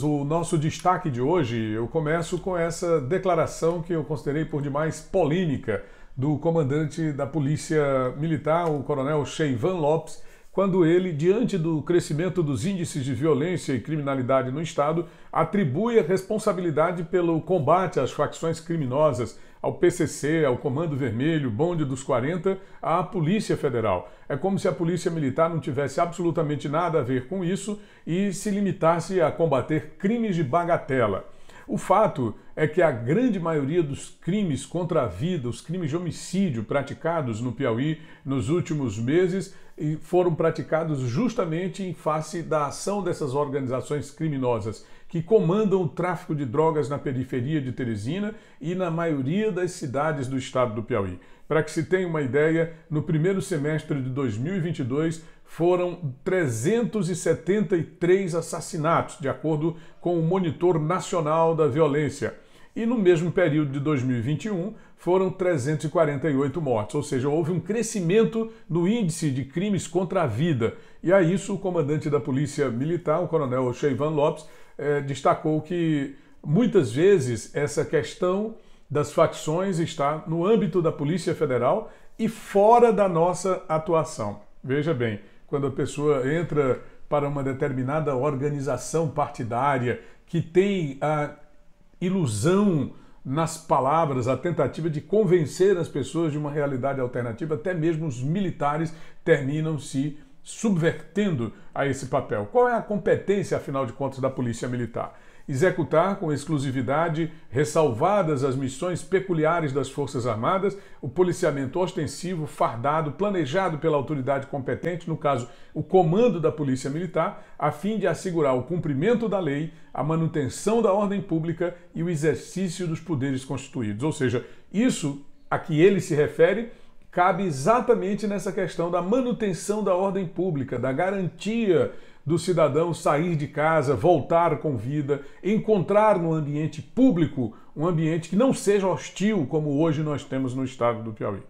O nosso destaque de hoje, eu começo com essa declaração que eu considerei por demais polêmica do comandante da Polícia Militar, o coronel Cheivan Lopes, quando ele, diante do crescimento dos índices de violência e criminalidade no Estado, atribui a responsabilidade pelo combate às facções criminosas ao PCC, ao Comando Vermelho, Bonde dos 40, à Polícia Federal. É como se a Polícia Militar não tivesse absolutamente nada a ver com isso e se limitasse a combater crimes de bagatela. O fato é que a grande maioria dos crimes contra a vida, os crimes de homicídio praticados no Piauí nos últimos meses, foram praticados justamente em face da ação dessas organizações criminosas que comandam o tráfico de drogas na periferia de Teresina e na maioria das cidades do estado do Piauí. Para que se tenha uma ideia, no primeiro semestre de 2022 foram 373 assassinatos, de acordo com o Monitor Nacional da Violência. E no mesmo período de 2021 foram 348 mortes, ou seja, houve um crescimento no índice de crimes contra a vida. E a isso, o comandante da Polícia Militar, o coronel Cheivan Lopes, eh, destacou que muitas vezes essa questão das facções está no âmbito da Polícia Federal e fora da nossa atuação. Veja bem, quando a pessoa entra para uma determinada organização partidária que tem a ilusão nas palavras, a tentativa de convencer as pessoas de uma realidade alternativa, até mesmo os militares terminam se subvertendo a esse papel. Qual é a competência, afinal de contas, da Polícia Militar? executar com exclusividade, ressalvadas as missões peculiares das Forças Armadas, o policiamento ostensivo, fardado, planejado pela autoridade competente, no caso, o comando da Polícia Militar, a fim de assegurar o cumprimento da lei, a manutenção da ordem pública e o exercício dos poderes constituídos. Ou seja, isso a que ele se refere cabe exatamente nessa questão da manutenção da ordem pública, da garantia do cidadão sair de casa, voltar com vida, encontrar no ambiente público um ambiente que não seja hostil como hoje nós temos no estado do Piauí.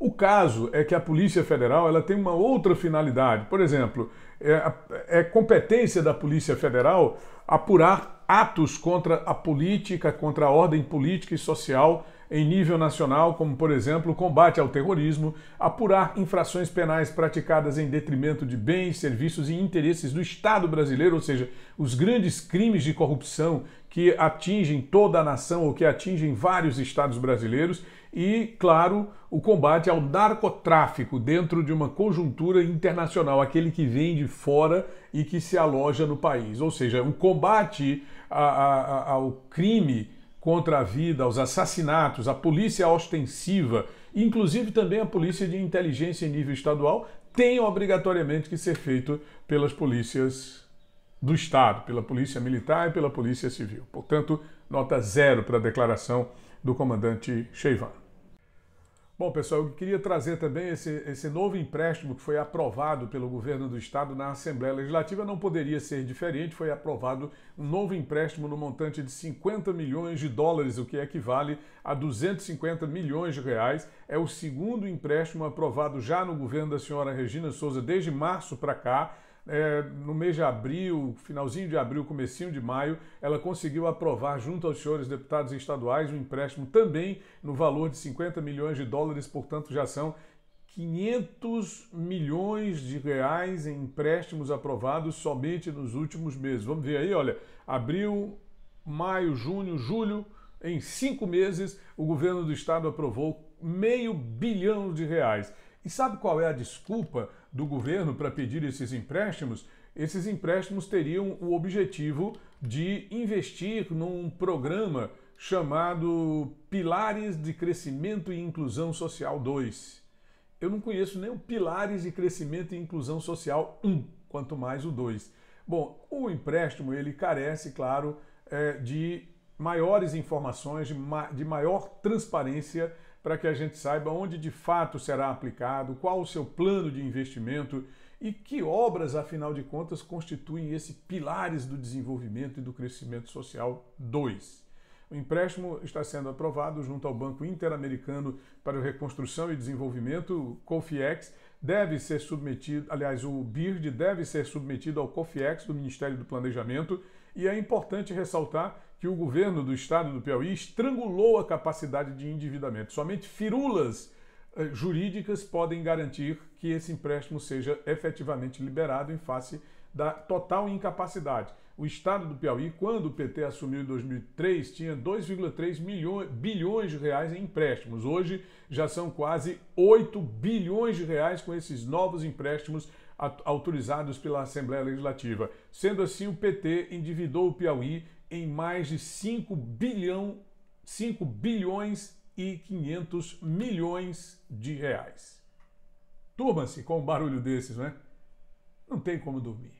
O caso é que a Polícia Federal ela tem uma outra finalidade. Por exemplo, é, é competência da Polícia Federal apurar atos contra a política, contra a ordem política e social em nível nacional, como, por exemplo, o combate ao terrorismo, apurar infrações penais praticadas em detrimento de bens, serviços e interesses do Estado brasileiro, ou seja, os grandes crimes de corrupção que atingem toda a nação ou que atingem vários estados brasileiros, e, claro, o combate ao narcotráfico dentro de uma conjuntura internacional, aquele que vem de fora e que se aloja no país. Ou seja, o combate a, a, a, ao crime contra a vida, os assassinatos, a polícia ostensiva, inclusive também a polícia de inteligência em nível estadual, tem obrigatoriamente que ser feito pelas polícias do Estado, pela polícia militar e pela polícia civil. Portanto, nota zero para a declaração do comandante Cheivan. Bom, pessoal, eu queria trazer também esse, esse novo empréstimo que foi aprovado pelo governo do estado na Assembleia Legislativa. Não poderia ser diferente, foi aprovado um novo empréstimo no montante de 50 milhões de dólares, o que equivale a 250 milhões de reais. É o segundo empréstimo aprovado já no governo da senhora Regina Souza desde março para cá é, no mês de abril, finalzinho de abril, comecinho de maio, ela conseguiu aprovar junto aos senhores deputados estaduais um empréstimo também no valor de 50 milhões de dólares, portanto já são 500 milhões de reais em empréstimos aprovados somente nos últimos meses. Vamos ver aí, olha, abril, maio, junho, julho, em cinco meses, o governo do estado aprovou meio bilhão de reais. E sabe qual é a desculpa do governo para pedir esses empréstimos, esses empréstimos teriam o objetivo de investir num programa chamado Pilares de Crescimento e Inclusão Social 2. Eu não conheço nem o Pilares de Crescimento e Inclusão Social 1, quanto mais o 2. Bom, o empréstimo ele carece, claro, eh, de maiores informações, de maior transparência para que a gente saiba onde de fato será aplicado, qual o seu plano de investimento e que obras, afinal de contas, constituem esses pilares do desenvolvimento e do crescimento social 2. O empréstimo está sendo aprovado junto ao Banco Interamericano para a Reconstrução e Desenvolvimento, COFIEX, deve ser submetido, aliás, o BIRD deve ser submetido ao COFIEX do Ministério do Planejamento e é importante ressaltar que o governo do estado do Piauí estrangulou a capacidade de endividamento. Somente firulas eh, jurídicas podem garantir que esse empréstimo seja efetivamente liberado em face da total incapacidade. O estado do Piauí, quando o PT assumiu em 2003, tinha 2,3 bilhões de reais em empréstimos. Hoje já são quase 8 bilhões de reais com esses novos empréstimos autorizados pela Assembleia Legislativa. Sendo assim, o PT endividou o Piauí em mais de 5 bilhão 5 bilhões e 500 milhões de reais. Turma-se com um barulho desses, né? Não tem como dormir.